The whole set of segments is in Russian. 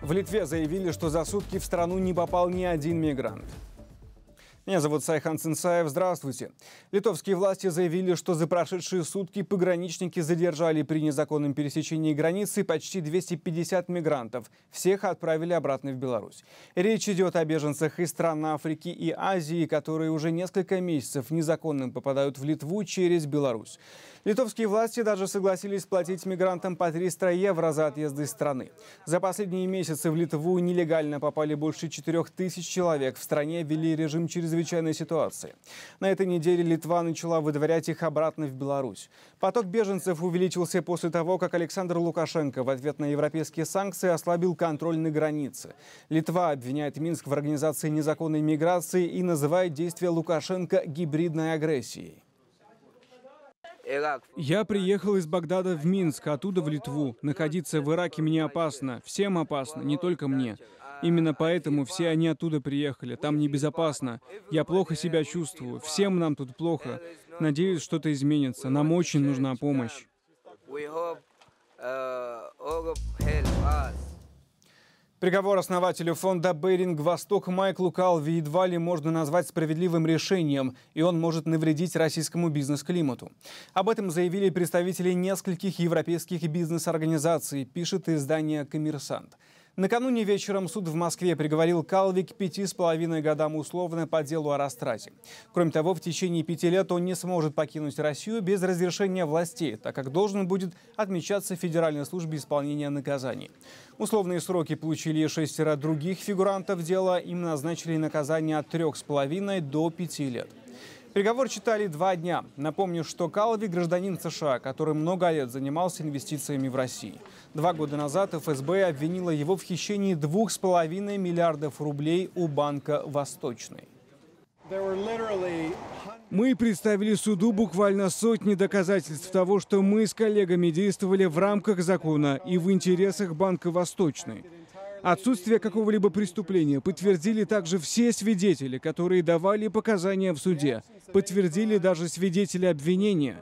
В Литве заявили, что за сутки в страну не попал ни один мигрант. Меня зовут Сайхан Цинсаев. Здравствуйте. Литовские власти заявили, что за прошедшие сутки пограничники задержали при незаконном пересечении границы почти 250 мигрантов. Всех отправили обратно в Беларусь. Речь идет о беженцах из стран Африки и Азии, которые уже несколько месяцев незаконно попадают в Литву через Беларусь. Литовские власти даже согласились платить мигрантам по 300 евро за отъезды из страны. За последние месяцы в Литву нелегально попали больше 4 тысяч человек. В стране ввели режим чрезвычайной ситуации. На этой неделе Литва начала выдворять их обратно в Беларусь. Поток беженцев увеличился после того, как Александр Лукашенко в ответ на европейские санкции ослабил контроль на границе. Литва обвиняет Минск в организации незаконной миграции и называет действия Лукашенко гибридной агрессией. Я приехал из Багдада в Минск, оттуда в Литву. Находиться в Ираке мне опасно. Всем опасно, не только мне. Именно поэтому все они оттуда приехали. Там небезопасно. Я плохо себя чувствую. Всем нам тут плохо. Надеюсь, что-то изменится. Нам очень нужна помощь. uh, all help us. Приговор основателю фонда «Беринг Восток» Майклу Калви едва ли можно назвать справедливым решением, и он может навредить российскому бизнес-климату. Об этом заявили представители нескольких европейских бизнес-организаций, пишет издание «Коммерсант». Накануне вечером суд в Москве приговорил Калви к пяти с половиной годам условно по делу о растрате. Кроме того, в течение пяти лет он не сможет покинуть Россию без разрешения властей, так как должен будет отмечаться в Федеральной службе исполнения наказаний. Условные сроки получили шестеро других фигурантов дела. Им назначили наказание от трех с половиной до пяти лет. Приговор читали два дня. Напомню, что Калви – гражданин США, который много лет занимался инвестициями в России. Два года назад ФСБ обвинила его в хищении двух с половиной миллиардов рублей у банка «Восточный». Мы представили суду буквально сотни доказательств того, что мы с коллегами действовали в рамках закона и в интересах Банка «Восточный». Отсутствие какого-либо преступления подтвердили также все свидетели, которые давали показания в суде. Подтвердили даже свидетели обвинения.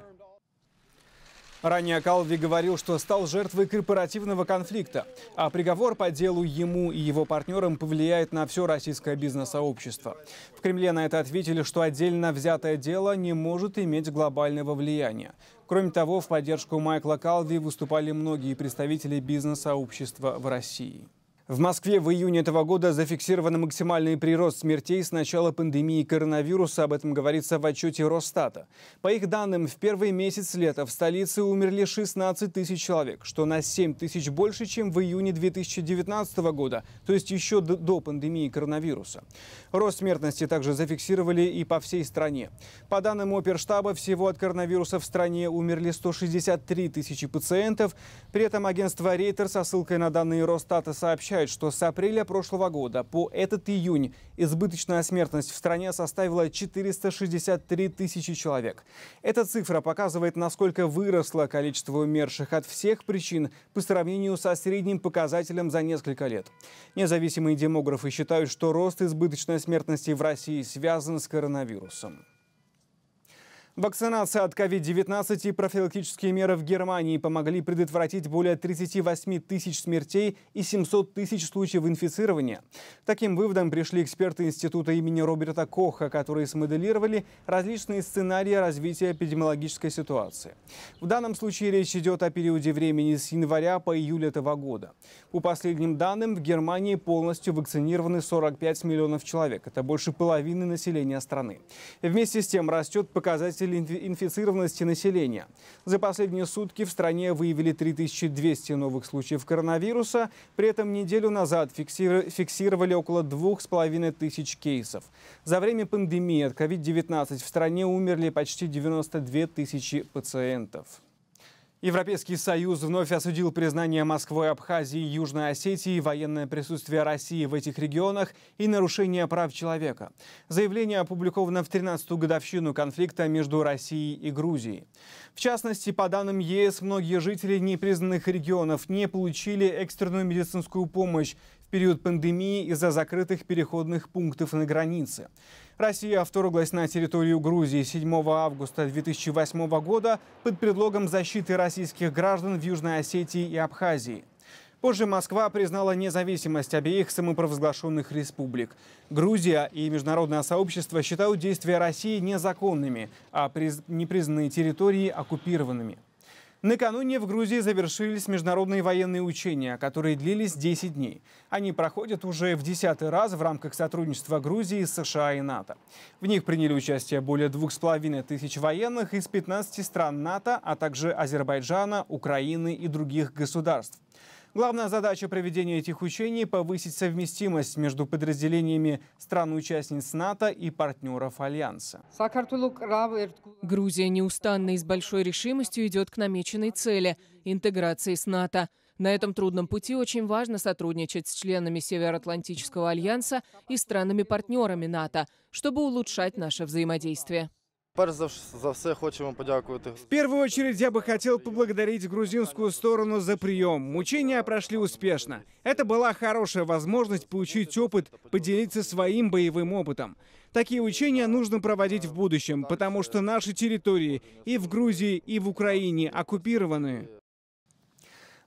Ранее Калви говорил, что стал жертвой корпоративного конфликта, а приговор по делу ему и его партнерам повлияет на все российское бизнес-сообщество. В Кремле на это ответили, что отдельно взятое дело не может иметь глобального влияния. Кроме того, в поддержку Майкла Калви выступали многие представители бизнес-сообщества в России. В Москве в июне этого года зафиксирован максимальный прирост смертей с начала пандемии коронавируса, об этом говорится в отчете Росстата. По их данным, в первый месяц лета в столице умерли 16 тысяч человек, что на 7 тысяч больше, чем в июне 2019 года, то есть еще до, пандемии коронавируса. Рост смертности также зафиксировали и по всей стране. По данным Оперштаба, всего от коронавируса в стране умерли 163 тысячи пациентов. При этом агентство Рейтер со ссылкой на данные Росстата сообщает, отмечают, что с апреля прошлого года по этот июнь избыточная смертность в стране составила 463 тысячи человек. Эта цифра показывает, насколько выросло количество умерших от всех причин по сравнению со средним показателем за несколько лет. Независимые демографы считают, что рост избыточной смертности в России связан с коронавирусом. Вакцинация от COVID-19 и профилактические меры в Германии помогли предотвратить более 38 тысяч смертей и 700 тысяч случаев инфицирования. Таким выводом пришли эксперты Института имени Роберта Коха, которые смоделировали различные сценарии развития эпидемиологической ситуации. В данном случае речь идет о периоде времени с января по июль этого года. По последним данным, в Германии полностью вакцинированы 45 миллионов человек. Это больше половины населения страны. Вместе с тем растет показатель показатель инфицированности населения. За последние сутки в стране выявили 3200 новых случаев коронавируса. При этом неделю назад фиксировали около 2500 кейсов. За время пандемии от COVID-19 в стране умерли почти 92 тысячи пациентов. Европейский Союз вновь осудил признание Москвой, Абхазии и Южной Осетии, военное присутствие России в этих регионах и нарушение прав человека. Заявление опубликовано в 13-ю годовщину конфликта между Россией и Грузией. В частности, по данным ЕС, многие жители непризнанных регионов не получили экстренную медицинскую помощь в период пандемии из-за закрытых переходных пунктов на границе. Россия вторглась на территорию Грузии 7 августа 2008 года под предлогом защиты российских граждан в Южной Осетии и Абхазии. Позже Москва признала независимость обеих самопровозглашенных республик. Грузия и международное сообщество считают действия России незаконными, а приз... непризнанные территории оккупированными. Накануне в Грузии завершились международные военные учения, которые длились 10 дней. Они проходят уже в десятый раз в рамках сотрудничества Грузии, США и НАТО. В них приняли участие более двух с половиной тысяч военных из 15 стран НАТО, а также Азербайджана, Украины и других государств. Главная задача проведения этих учений – повысить совместимость между подразделениями стран-участниц НАТО и партнеров Альянса. Грузия неустанно и с большой решимостью идет к намеченной цели – интеграции с НАТО. На этом трудном пути очень важно сотрудничать с членами Североатлантического альянса и странами-партнерами НАТО, чтобы улучшать наше взаимодействие. Перш за все хочемо подякувати. В первую очередь я бы хотел поблагодарить грузинскую сторону за прием. Мучения прошли успешно. Это была хорошая возможность получить опыт, поделиться своим боевым опытом. Такие учения нужно проводить в будущем, потому что наши территории и в Грузии, и в Украине оккупированы.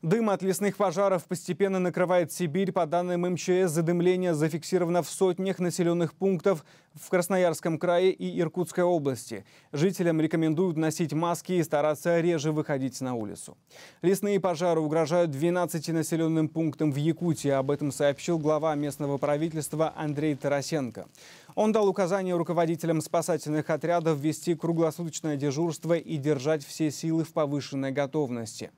Дым от лесных пожаров постепенно накрывает Сибирь. По данным МЧС, задымление зафиксировано в сотнях населенных пунктов в Красноярском крае и Иркутской области. Жителям рекомендуют носить маски и стараться реже выходить на улицу. Лесные пожары угрожают 12 населенным пунктам в Якутии. Об этом сообщил глава местного правительства Андрей Тарасенко. Он дал указание руководителям спасательных отрядов вести круглосуточное дежурство и держать все силы в повышенной готовности.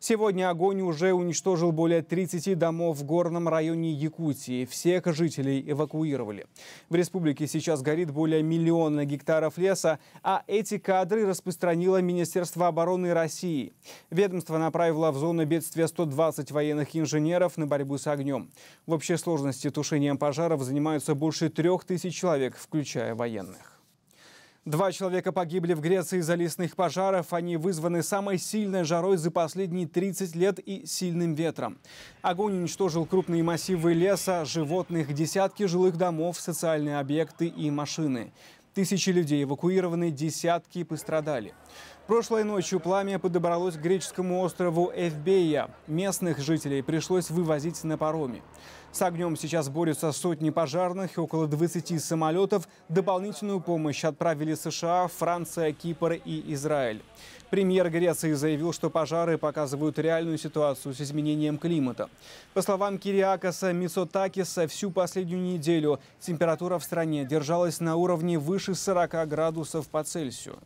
Сегодня огонь уже уничтожил более 30 домов в горном районе Якутии. Всех жителей эвакуировали. В республике сейчас Сейчас горит более миллиона гектаров леса, а эти кадры распространило Министерство обороны России. Ведомство направило в зону бедствия 120 военных инженеров на борьбу с огнем. В общей сложности тушением пожаров занимаются больше трех тысяч человек, включая военных. Два человека погибли в Греции из-за лесных пожаров. Они вызваны самой сильной жарой за последние 30 лет и сильным ветром. Огонь уничтожил крупные массивы леса, животных, десятки жилых домов, социальные объекты и машины. Тысячи людей эвакуированы, десятки пострадали. Прошлой ночью пламя подобралось к греческому острову Эвбея. Местных жителей пришлось вывозить на пароме. С огнем сейчас борются сотни пожарных и около 20 самолетов. Дополнительную помощь отправили США, Франция, Кипр и Израиль. Премьер Греции заявил, что пожары показывают реальную ситуацию с изменением климата. По словам Кириакаса Мицотакиса, всю последнюю неделю температура в стране держалась на уровне выше 40 градусов по Цельсию.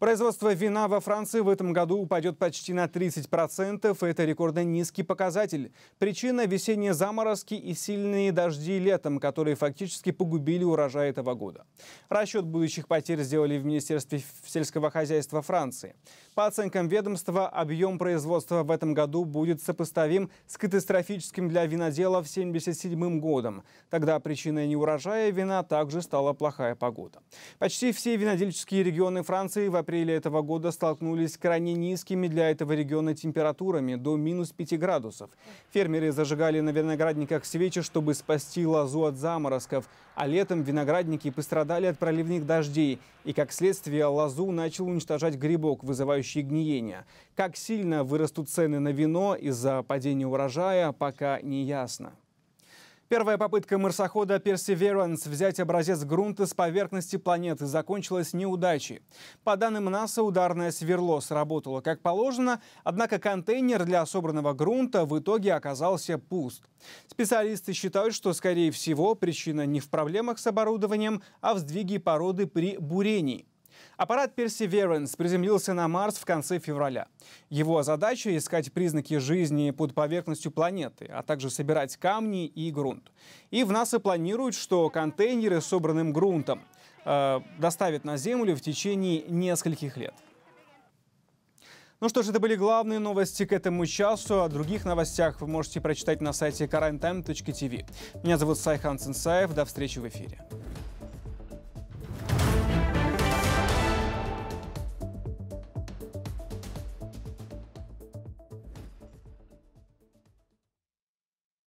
Производство вина во Франции в этом году упадет почти на 30%. Это рекордно низкий показатель. Причина – весенние заморозки и сильные дожди летом, которые фактически погубили урожай этого года. Расчет будущих потерь сделали в Министерстве сельского хозяйства Франции. По оценкам ведомства, объем производства в этом году будет сопоставим с катастрофическим для виноделов 1977 годом. Тогда причиной неурожая вина также стала плохая погода. Почти все винодельческие регионы Франции в апреля этого года столкнулись с крайне низкими для этого региона температурами до минус 5 градусов. Фермеры зажигали на виноградниках свечи, чтобы спасти лозу от заморозков, а летом виноградники пострадали от проливных дождей, и как следствие лозу начал уничтожать грибок, вызывающий гниение. Как сильно вырастут цены на вино из-за падения урожая, пока не ясно. Первая попытка марсохода Perseverance взять образец грунта с поверхности планеты закончилась неудачей. По данным НАСА, ударное сверло сработало как положено, однако контейнер для собранного грунта в итоге оказался пуст. Специалисты считают, что, скорее всего, причина не в проблемах с оборудованием, а в сдвиге породы при бурении. Аппарат Perseverance приземлился на Марс в конце февраля. Его задача — искать признаки жизни под поверхностью планеты, а также собирать камни и грунт. И в НАСА планируют, что контейнеры с собранным грунтом э, доставят на Землю в течение нескольких лет. Ну что ж, это были главные новости к этому часу. О других новостях вы можете прочитать на сайте currenttime.tv. Меня зовут Сайхан Сенсаев. До встречи в эфире.